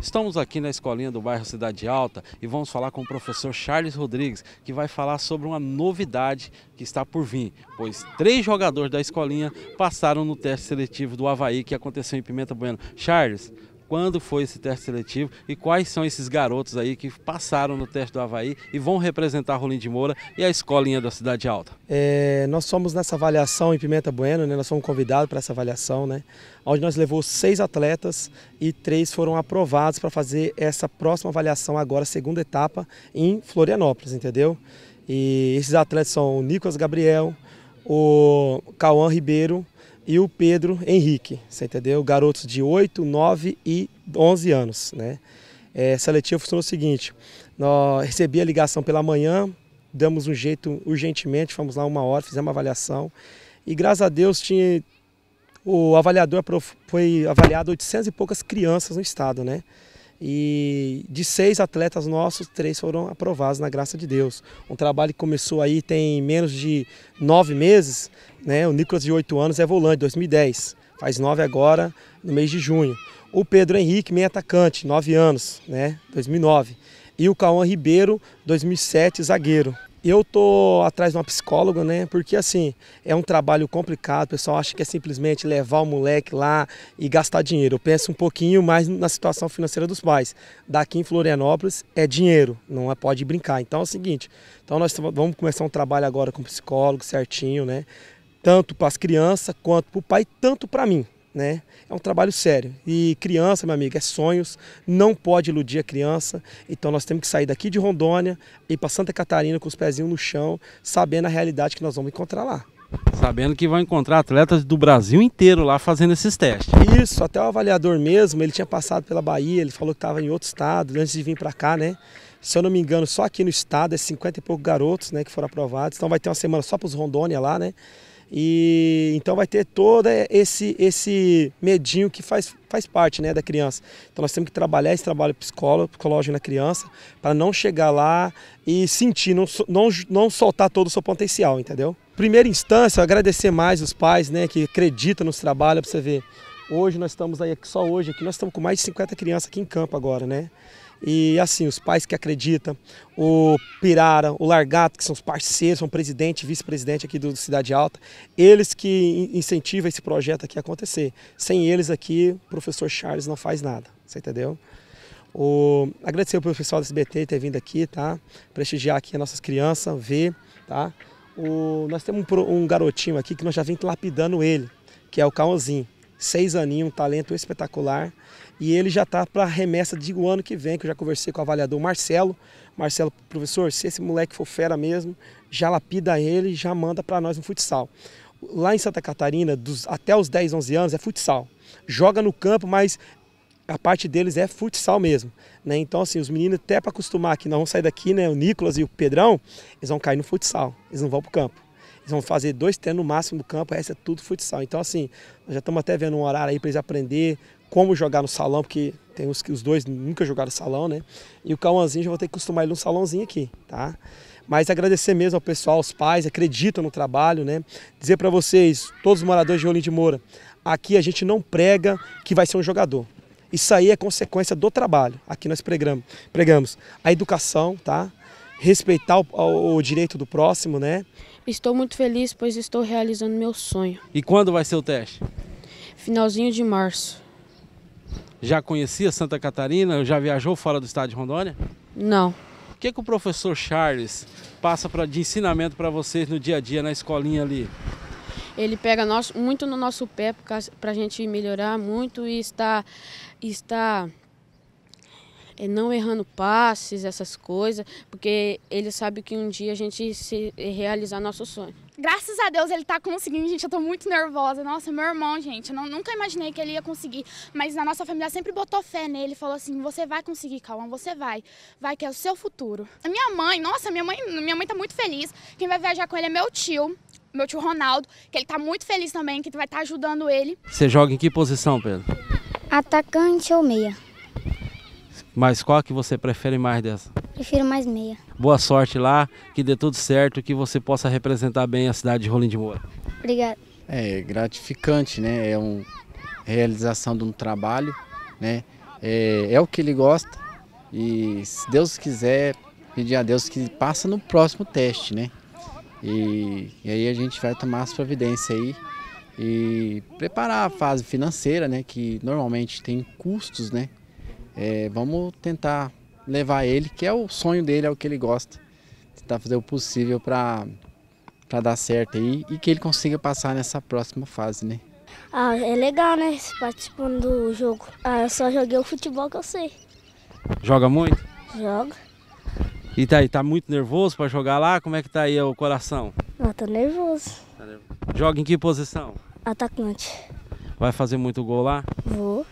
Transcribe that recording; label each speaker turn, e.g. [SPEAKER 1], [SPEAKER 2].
[SPEAKER 1] Estamos aqui na escolinha do bairro Cidade Alta e vamos falar com o professor Charles Rodrigues, que vai falar sobre uma novidade que está por vir, pois três jogadores da escolinha passaram no teste seletivo do Havaí que aconteceu em Pimenta Bueno. Charles, quando foi esse teste seletivo e quais são esses garotos aí que passaram no teste do Havaí e vão representar Rolim de Moura e a escolinha da Cidade Alta?
[SPEAKER 2] É, nós somos nessa avaliação em Pimenta Bueno, né, nós fomos convidados para essa avaliação, né, onde nós levou seis atletas e três foram aprovados para fazer essa próxima avaliação agora, segunda etapa, em Florianópolis, entendeu? E esses atletas são o Nicolas Gabriel, o Cauã Ribeiro, e o Pedro Henrique, você entendeu? Garotos de 8, 9 e 11 anos, né? É, seletivo funcionou o seguinte, nós recebi a ligação pela manhã, damos um jeito urgentemente, fomos lá uma hora, fizemos uma avaliação e graças a Deus tinha o avaliador foi avaliado 800 e poucas crianças no estado, né? E de seis atletas nossos, três foram aprovados na graça de Deus. Um trabalho que começou aí tem menos de nove meses, né? O Nicolas de oito anos é volante, 2010. Faz nove agora, no mês de junho. O Pedro Henrique, meio atacante, nove anos, né? 2009. E o Cauã Ribeiro, 2007, zagueiro. Eu tô atrás de uma psicóloga, né? Porque assim, é um trabalho complicado, o pessoal acha que é simplesmente levar o moleque lá e gastar dinheiro. Eu penso um pouquinho mais na situação financeira dos pais. Daqui em Florianópolis é dinheiro, não é pode brincar. Então é o seguinte, então nós vamos começar um trabalho agora com psicólogo certinho, né? Tanto para as crianças quanto para o pai, tanto para mim. Né? É um trabalho sério. E criança, meu amigo, é sonhos, não pode iludir a criança. Então nós temos que sair daqui de Rondônia e ir para Santa Catarina com os pezinhos no chão, sabendo a realidade que nós vamos encontrar lá.
[SPEAKER 1] Sabendo que vão encontrar atletas do Brasil inteiro lá fazendo esses testes.
[SPEAKER 2] Isso, até o avaliador mesmo, ele tinha passado pela Bahia, ele falou que estava em outro estado antes de vir para cá, né? Se eu não me engano, só aqui no estado é 50 e poucos garotos né, que foram aprovados. Então vai ter uma semana só para os Rondônia lá, né? E então vai ter todo esse esse medinho que faz faz parte, né, da criança. Então nós temos que trabalhar esse trabalho psicológico na criança para não chegar lá e sentir, não, não não soltar todo o seu potencial, entendeu? Primeira instância, agradecer mais os pais, né, que acreditam nos trabalhos, para você ver. Hoje nós estamos aí, só hoje aqui, nós estamos com mais de 50 crianças aqui em campo agora, né? E assim, os pais que acreditam, o Pirara, o Largato, que são os parceiros, são presidente, vice-presidente aqui do Cidade Alta, eles que incentivam esse projeto aqui a acontecer. Sem eles aqui, o professor Charles não faz nada, você entendeu? O... Agradecer o professor do SBT ter vindo aqui, tá? Prestigiar aqui as nossas crianças, ver, tá? O... Nós temos um, garotinho aqui que nós já vim lapidando ele, que é o Caonzinho seis aninhos, um talento espetacular. E ele já está para remessa de o ano que vem, que eu já conversei com o avaliador Marcelo. Marcelo, professor, se esse moleque for fera mesmo, já lapida ele, já manda para nós no futsal. Lá em Santa Catarina, dos, até os 10, 11 anos, é futsal. Joga no campo, mas a parte deles é futsal mesmo, né? Então, assim, os meninos até para acostumar que não vão sair daqui, né? O Nicolas e o Pedrão, eles vão cair no futsal, eles não vão para o campo. Eles vão fazer dois treinos no máximo no campo, o resto é tudo futsal. Então, assim, nós já estamos até vendo um horário aí para eles aprender como jogar no salão, porque tem os que os dois nunca jogaram salão, né? E o Cauãzinho já vou ter que acostumar ele no salãozinho aqui, tá? Mas agradecer mesmo ao pessoal, aos pais, acreditam no trabalho, né? Dizer para vocês, todos os moradores de Olinda de Moura, aqui a gente não prega que vai ser um jogador. Isso aí é consequência do trabalho. Aqui nós pregamos, pregamos a educação, tá? Respeitar o, o direito do próximo, né?
[SPEAKER 1] Estou muito feliz, pois estou realizando meu sonho. E quando vai ser o teste? Finalzinho de março. Já conhecia Santa Catarina? Já viajou fora do estado de Rondônia? Não. O que, é que o professor Charles passa pra, de ensinamento para vocês no dia a dia, na escolinha ali? Ele pega nosso, muito no nosso pé para a gente melhorar muito e está, está é, não errando passes, essas coisas, porque ele sabe que um dia a gente se é, realizar nosso sonho.
[SPEAKER 2] Graças a Deus ele está conseguindo, gente. Eu estou muito nervosa. Nossa, meu irmão, gente, eu não, nunca imaginei que ele ia conseguir. Mas na nossa família sempre botou fé nele. Falou assim: você vai conseguir, calma você vai. Vai, que é o seu futuro. A minha mãe, nossa, minha mãe, minha mãe tá muito feliz. Quem vai viajar com ele é meu tio meu tio Ronaldo, que ele tá muito feliz também, que vai estar tá ajudando ele.
[SPEAKER 1] Você joga em que posição, Pedro?
[SPEAKER 2] Atacante ou meia.
[SPEAKER 1] Mas qual que você prefere mais dessa?
[SPEAKER 2] Prefiro mais meia.
[SPEAKER 1] Boa sorte lá, que dê tudo certo, que você possa representar bem a cidade de Rolim de Moura. Obrigada. É gratificante, né? É uma realização de um trabalho, né? É, é o que ele gosta e se Deus quiser, pedir a Deus que passa no próximo teste, né? E, e aí a gente vai tomar as providências aí e preparar a fase financeira, né? Que normalmente tem custos, né? É, vamos tentar levar ele, que é o sonho dele, é o que ele gosta. Tentar fazer o possível para dar certo aí e que ele consiga passar nessa próxima fase, né? Ah, é legal, né? Participando do jogo. Ah, eu só joguei o futebol que eu sei. Joga muito? Joga. E tá aí, tá muito nervoso para jogar lá? Como é que tá aí o coração? Ah, tô nervoso. Tá nervoso. Joga em que posição? Atacante. Vai fazer muito gol lá? Vou.